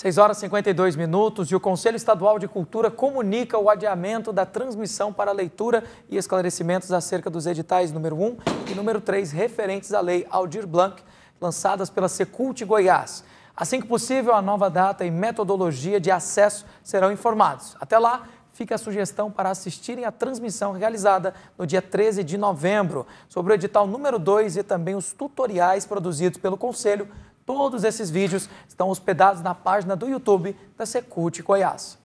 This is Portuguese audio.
6 horas e 52 minutos e o Conselho Estadual de Cultura comunica o adiamento da transmissão para leitura e esclarecimentos acerca dos editais número 1 e número 3 referentes à Lei Aldir Blanc, lançadas pela Secult Goiás. Assim que possível, a nova data e metodologia de acesso serão informados. Até lá, fica a sugestão para assistirem à transmissão realizada no dia 13 de novembro sobre o edital número 2 e também os tutoriais produzidos pelo Conselho Todos esses vídeos estão hospedados na página do YouTube da Secult Goiás.